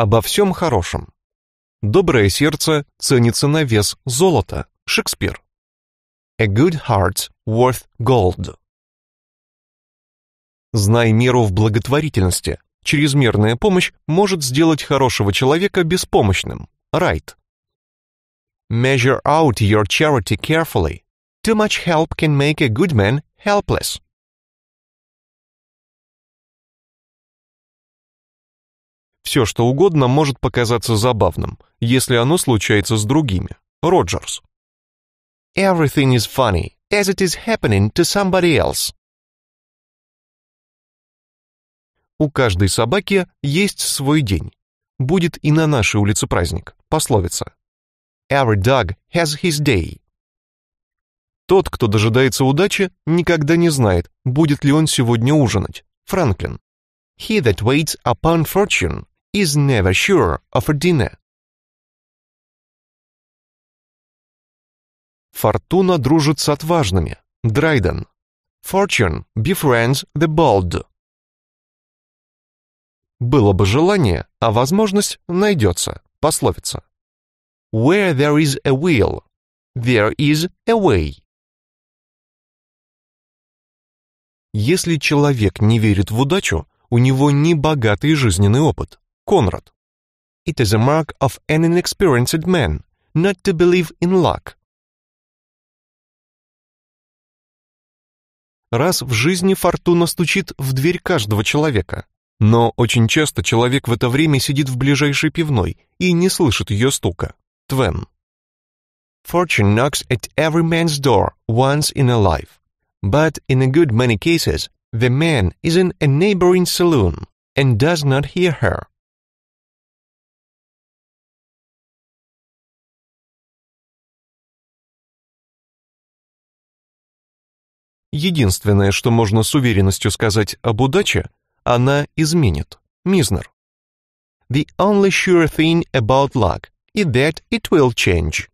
обо всем хорошем. Доброе сердце ценится на вес золота. Шекспир. A good heart worth gold. Знай меру в благотворительности. Чрезмерная помощь может сделать хорошего человека беспомощным. Райт. Measure out your charity carefully. Too much help can make a good man helpless. Все, что угодно, может показаться забавным, если оно случается с другими. Роджерс. Everything is funny, as it is happening to somebody else. У каждой собаки есть свой день. Будет и на нашей улице праздник. Пословица. Every dog has his day. Тот, кто дожидается удачи, никогда не знает, будет ли он сегодня ужинать. Франклин. He that waits upon fortune is never sure of a dinner. Фортуна дружит с отважными. Драйден. Fortune befriends the bold. Было бы желание, а возможность найдется. Пословица. Where there is a will, there is a way. Если человек не верит в удачу, у него не богатый жизненный опыт. Конрад. It is a mark of an inexperienced man not to believe in luck. Раз в жизни фортуна стучит в дверь каждого человека, но очень часто человек в это время сидит в ближайшей пивной и не слышит ее стука. Твен. Fortune knocks at every man's door once in a life, but in a good many cases the man is in a neighboring saloon and does not hear her. Единственное, что можно с уверенностью сказать об удаче, она изменит. Мизнер. The only sure thing about luck is that it will change.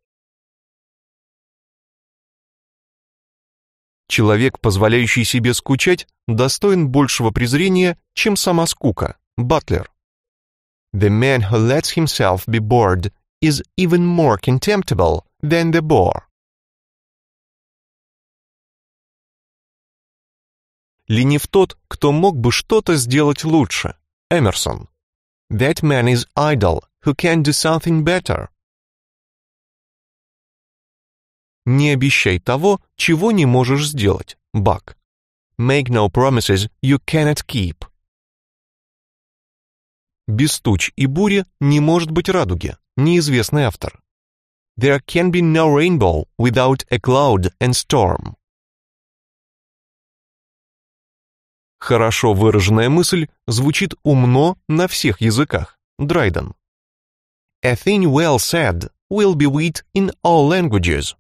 Человек, позволяющий себе скучать, достоин большего презрения, чем сама скука. Батлер. The man who lets himself be bored is even more contemptible than the bore. ленив тот, кто мог бы что-то сделать лучше. Эмерсон. That man is idle, who can do something better. Не обещай того, чего не можешь сделать. Бак. Make no promises you cannot keep. Без туч и бури не может быть радуги. Неизвестный автор. There can be no rainbow without a cloud and storm. Хорошо выраженная мысль звучит умно на всех языках. Драйден. A thing well said will be wit in all languages.